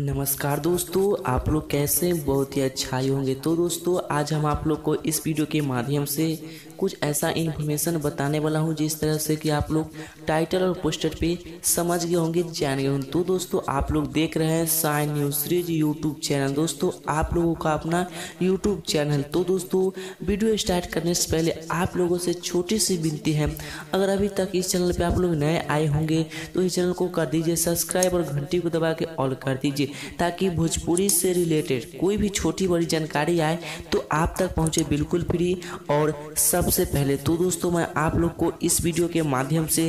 नमस्कार दोस्तों आप लोग कैसे बहुत ही अच्छा ही होंगे तो दोस्तों आज हम आप लोग को इस वीडियो के माध्यम से कुछ ऐसा इन्फॉर्मेशन बताने वाला हूँ जिस तरह से कि आप लोग टाइटल और पोस्टर पे समझ गए होंगे जान गए होंगे तो दोस्तों आप लोग देख रहे हैं sign news series YouTube channel दोस्तों आप लोगों का अपना यूट्यूब चैनल तो दोस्तों वीडियो स्टार्ट करने से पहले आप लोगों से छोटी सी विनती है अगर अभी तक इस चैनल पर आप लोग नए आए होंगे तो इस चैनल को कर दीजिए सब्सक्राइब और घंटी को दबा के ऑल कर दीजिए ताकि भोजपुरी से रिलेटेड कोई भी छोटी बड़ी जानकारी आए तो आप तक पहुँचे बिल्कुल फ्री और सब सबसे पहले तो दोस्तों मैं आप लोग को इस वीडियो के माध्यम से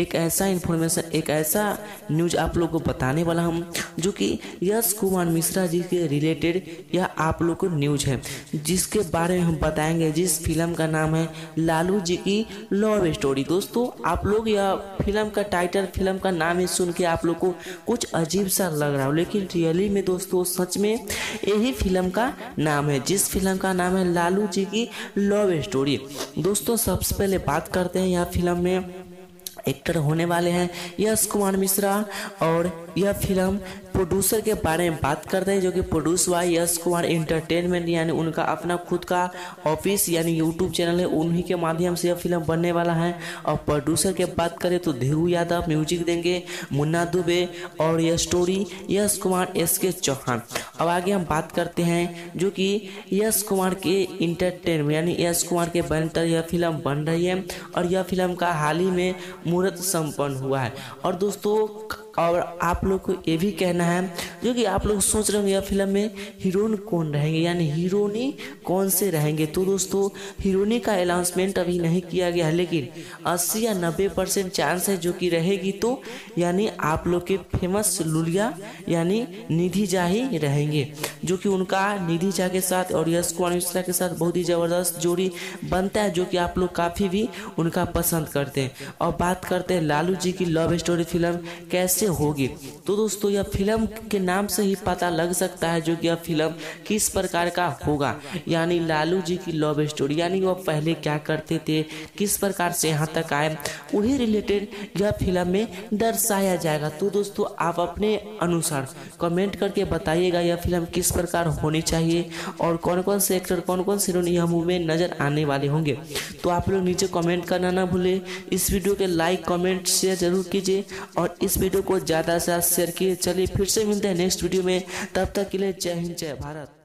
एक ऐसा इन्फॉर्मेशन एक ऐसा न्यूज आप लोग को बताने वाला हूँ जो कि यश कुमार मिश्रा जी के रिलेटेड यह आप लोग को न्यूज है जिसके बारे में हम बताएंगे जिस फिल्म का नाम है लालू जी की लव स्टोरी दोस्तों आप लोग यह फिल्म का टाइटल फिल्म का नाम ही सुन के आप लोग को कुछ अजीब सा लग रहा हो लेकिन रियली में दोस्तों सच में यही फिल्म का नाम है जिस फिल्म का नाम है लालू जी की लव स्टोरी दोस्तों सबसे पहले बात करते हैं यह फिल्म में एक्टर होने वाले हैं यश कुमार मिश्रा और यह फिल्म प्रोड्यूसर के बारे में बात करते हैं जो कि प्रोड्यूस हुआ यश कुमार इंटरटेनमेंट यानी उनका अपना खुद का ऑफिस यानी यूट्यूब चैनल है उन्हीं के माध्यम से यह फिल्म बनने वाला है और प्रोड्यूसर के बात करें तो देहू यादव म्यूजिक देंगे मुन्ना दुबे और यह स्टोरी यश कुमार एस के चौहान अब आगे हम बात करते हैं जो कि यश कुमार के इंटरटेनमेंट यानी यश कुमार के बनकर यह फिल्म बन रही है और यह फिल्म का हाल ही में मुहूर्त संपन्न हुआ है और दोस्तों और आप लोग को ये भी कहना है जो कि आप लोग सोच रहे होंगे यह फिल्म में हीरोइन कौन रहेंगे यानी हीरोनी कौन से रहेंगे तो दोस्तों हीरोनी का अनाउंसमेंट अभी नहीं किया गया है लेकिन 80 या 90 परसेंट चांस है जो कि रहेगी तो यानी आप लोग के फेमस लुलिया यानी निधि झा ही रहेंगे जो कि उनका निधि झा के साथ और यश कुमार मिश्रा के साथ बहुत ही ज़बरदस्त जोड़ी बनता है जो कि आप लोग काफ़ी भी उनका पसंद करते हैं और बात करते हैं लालू जी की लव स्टोरी फिल्म कैसे कैसे होगी तो दोस्तों यह फिल्म के नाम से ही पता लग सकता है जो कि यह फिल्म किस प्रकार का होगा यानी लालू जी की लव स्टोरी यानी वह पहले क्या करते थे किस प्रकार से यहाँ तक आए उन्हीं रिलेटेड यह फिल्म में दर्शाया जाएगा तो दोस्तों आप अपने अनुसार कमेंट करके बताइएगा यह फिल्म किस प्रकार होनी चाहिए और कौन कौन से एक्टर कौन कौन से यह मूवी में नज़र आने वाले होंगे तो आप लोग नीचे कमेंट करना ना भूलें इस वीडियो के लाइक कमेंट शेयर जरूर कीजिए और इस वीडियो को को ज़्यादा से ज़्यादा शेयर किए चलिए फिर से मिलते हैं नेक्स्ट वीडियो में तब तक के लिए जय हिंद जय भारत